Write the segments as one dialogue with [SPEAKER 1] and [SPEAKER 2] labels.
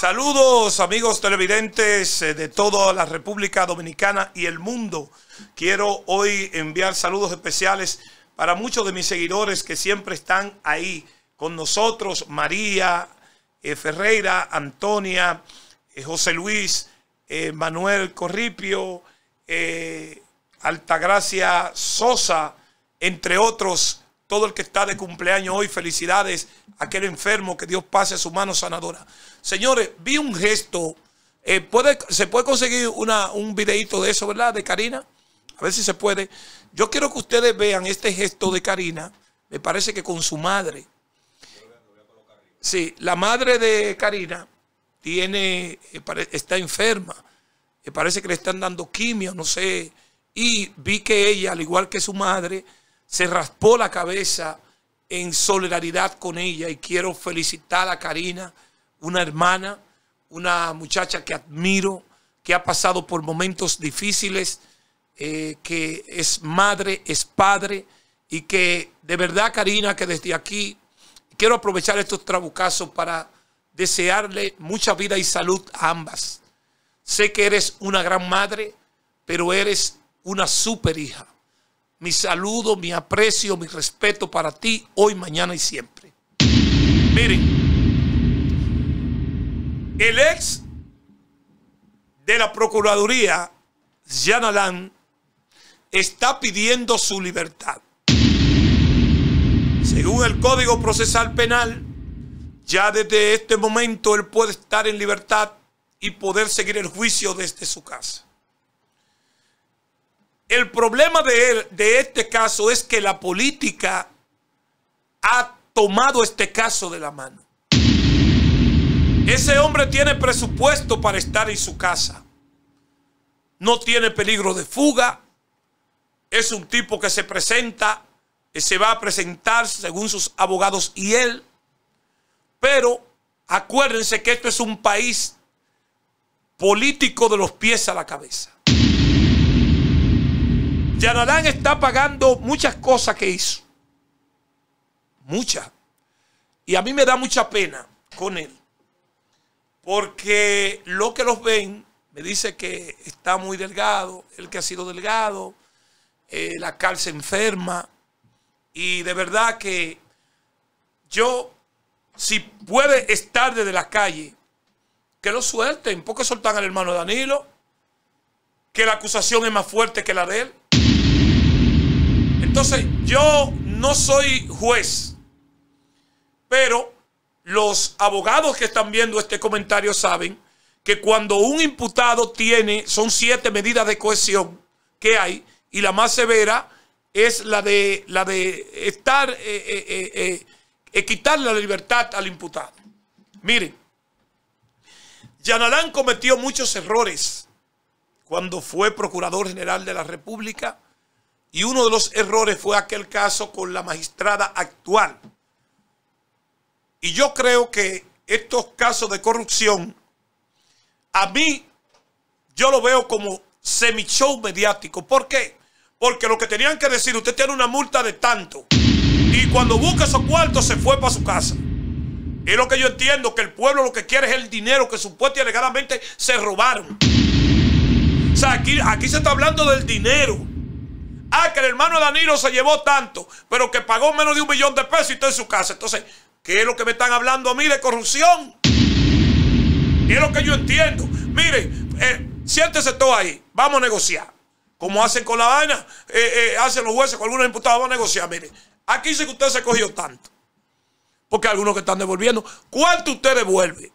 [SPEAKER 1] Saludos amigos televidentes eh, de toda la República Dominicana y el mundo. Quiero hoy enviar saludos especiales para muchos de mis seguidores que siempre están ahí con nosotros, María eh, Ferreira, Antonia, eh, José Luis, Manuel Corripio, Altagracia Sosa, entre otros todo el que está de cumpleaños hoy, felicidades, a aquel enfermo, que Dios pase su mano sanadora. Señores, vi un gesto, eh, se puede conseguir un videito de eso, ¿verdad? De Karina, a ver si se puede. Yo quiero que ustedes vean este gesto de Karina, me parece que con su madre. Sí, la madre de Karina tiene, eh, está enferma, me eh, parece que le están dando quimio, no sé, y vi que ella, al igual que su madre, se raspó la cabeza en solidaridad con ella y quiero felicitar a Karina, una hermana, una muchacha que admiro, que ha pasado por momentos difíciles, eh, que es madre, es padre y que de verdad Karina, que desde aquí quiero aprovechar estos trabucazos para desearle mucha vida y salud a ambas. Sé que eres una gran madre, pero eres una super hija mi saludo, mi aprecio, mi respeto para ti hoy, mañana y siempre. Miren, el ex de la Procuraduría, Jean está pidiendo su libertad. Según el Código Procesal Penal, ya desde este momento él puede estar en libertad y poder seguir el juicio desde su casa. El problema de, este caso es que la política ha tomado este caso de la mano. Ese hombre tiene presupuesto para estar en su casa. No tiene peligro de fuga. Es un tipo que se presenta, que eh, se va a presentar según sus abogados y él. Pero acuérdense que esto es un país político de los pies a la cabeza. Yanarán está pagando muchas cosas que hizo. Muchas. Y a mí me da mucha pena con él. Porque lo que los ven me dice que está muy delgado, el que ha sido delgado, eh, la cárcel enferma. Y de verdad que yo, si puede estar desde la calle, que lo suelten. porque soltan al hermano Danilo? Que la acusación es más fuerte que la de él. Entonces, yo no soy juez, pero los abogados que están viendo este comentario saben que cuando un imputado tiene, son siete medidas de cohesión que hay, y la más severa es la de, la de estar, eh, eh, eh, quitar la libertad al imputado. Miren, Yanalán cometió muchos errores cuando fue procurador general de la República y uno de los errores fue aquel caso con la magistrada actual. Y yo creo que estos casos de corrupción, a mí, yo lo veo como semi-show mediático. ¿Por qué? Porque lo que tenían que decir, usted tiene una multa de tanto. Y cuando busca esos cuartos, se fue para su casa. Es lo que yo entiendo, que el pueblo lo que quiere es el dinero que supuestamente y se robaron. O sea, aquí, aquí se está hablando del dinero. Ah, que el hermano Danilo se llevó tanto, pero que pagó menos de un millón de pesos y está en su casa. Entonces, ¿qué es lo que me están hablando a mí de corrupción? Y es lo que yo entiendo. Mire, eh, siéntese todo ahí, vamos a negociar. Como hacen con la vaina, eh, eh, hacen los jueces con algunos imputados, vamos a negociar. Mire, aquí dice que usted se cogió tanto. Porque algunos que están devolviendo. ¿Cuánto usted devuelve?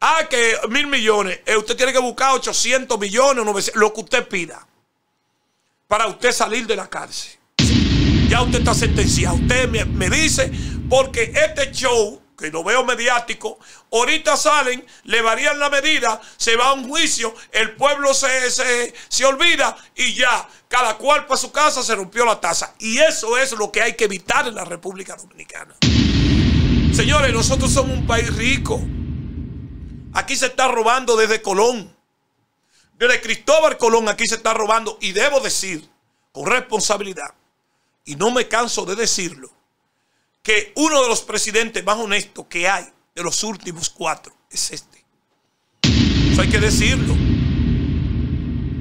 [SPEAKER 1] Ah, que mil millones. usted tiene que buscar 800 millones, 900, lo que usted pida para usted salir de la cárcel. Ya usted está sentenciado. Usted me, dice, porque este show, que lo veo mediático, ahorita salen, le varían la medida, se va a un juicio, el pueblo se, se, se olvida y ya, cada cual para su casa se rompió la taza. Y eso es lo que hay que evitar en la República Dominicana. Señores, nosotros somos un país rico. Aquí se está robando desde Colón. Mire, Cristóbal Colón aquí se está robando y debo decir con responsabilidad, y no me canso de decirlo, que uno de los presidentes más honestos que hay de los últimos cuatro es este. Eso hay que decirlo.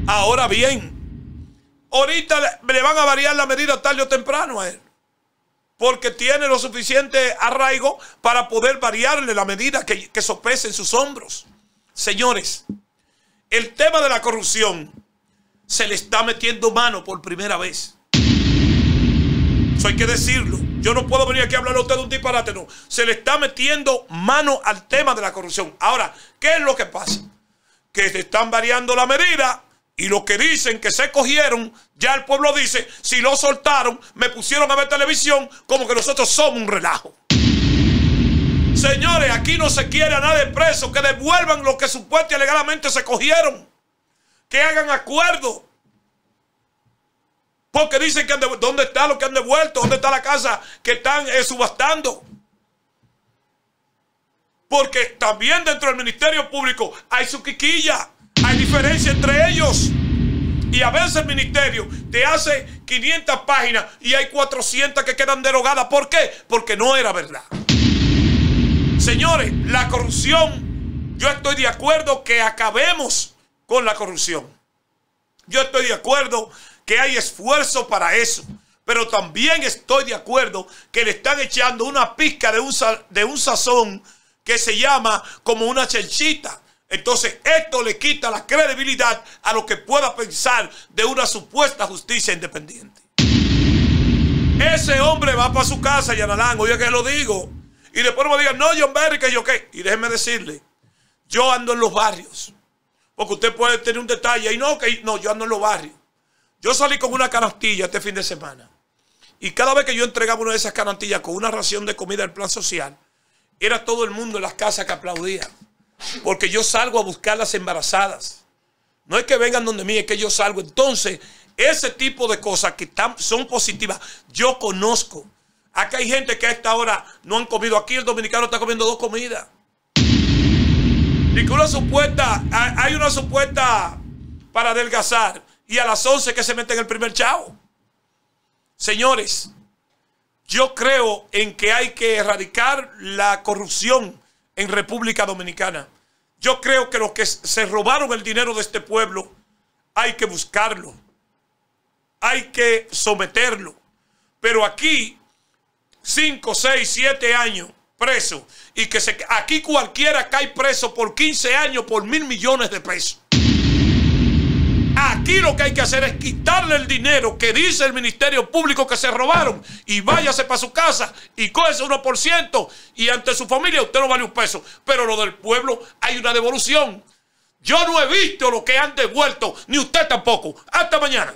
[SPEAKER 1] Ahora bien, ahorita le van a variar la medida tarde o temprano a él porque tiene lo suficiente arraigo para poder variarle la medida que, que sopese en sus hombros. Señores, el tema de la corrupción se le está metiendo mano por primera vez. Eso hay que decirlo. Yo no puedo venir aquí a hablar a usted de un disparate, no. Se le está metiendo mano al tema de la corrupción. Ahora, ¿qué es lo que pasa? Que se están variando la medida y lo que dicen que se cogieron, ya el pueblo dice, si lo soltaron, me pusieron a ver televisión como que nosotros somos un relajo. Señores, aquí no se quiere a nadie preso. Que devuelvan lo que supuestamente legalmente se cogieron. Que hagan acuerdo. Porque dicen que dónde está lo que han devuelto, dónde está la casa que están eh, subastando. Porque también dentro del Ministerio Público hay su quiquilla, hay diferencia entre ellos. Y a veces el ministerio te hace 500 páginas y hay 400 que quedan derogadas. ¿Por qué? Porque no era verdad. Señores, la corrupción, yo estoy de acuerdo que acabemos con la corrupción. Yo estoy de acuerdo que hay esfuerzo para eso. Pero también estoy de acuerdo que le están echando una pizca de un, de un sazón que se llama como una chanchita Entonces esto le quita la credibilidad a lo que pueda pensar de una supuesta justicia independiente. Ese hombre va para su casa, Yanalán, oye que lo digo, y después me digan, no, John Berry, que yo qué. Y déjeme decirle, yo ando en los barrios. Porque usted puede tener un detalle. Y no, que no, yo ando en los barrios. Yo salí con una canastilla este fin de semana. Y cada vez que yo entregaba una de esas canastillas con una ración de comida del plan social, era todo el mundo en las casas que aplaudía. Porque yo salgo a buscar las embarazadas. No es que vengan donde mí, es que yo salgo. Entonces, ese tipo de cosas que son positivas, yo conozco. Acá hay gente que a esta hora no han comido. Aquí el dominicano está comiendo dos comidas. Y supuesta, hay una supuesta para adelgazar. Y a las 11 que se mete en el primer chao. Señores, yo creo en que hay que erradicar la corrupción en República Dominicana. Yo creo que los que se robaron el dinero de este pueblo hay que buscarlo. Hay que someterlo. Pero aquí 5, 6, 7 años preso y que aquí cualquiera cae preso por 15 años por mil millones de pesos. Aquí lo que hay que hacer es quitarle el dinero que dice el Ministerio Público que se robaron y váyase para su casa y coge ese 1% y ante su familia usted no vale un peso. Pero lo del pueblo hay una devolución. Yo no he visto lo que han devuelto, ni usted tampoco. Hasta mañana.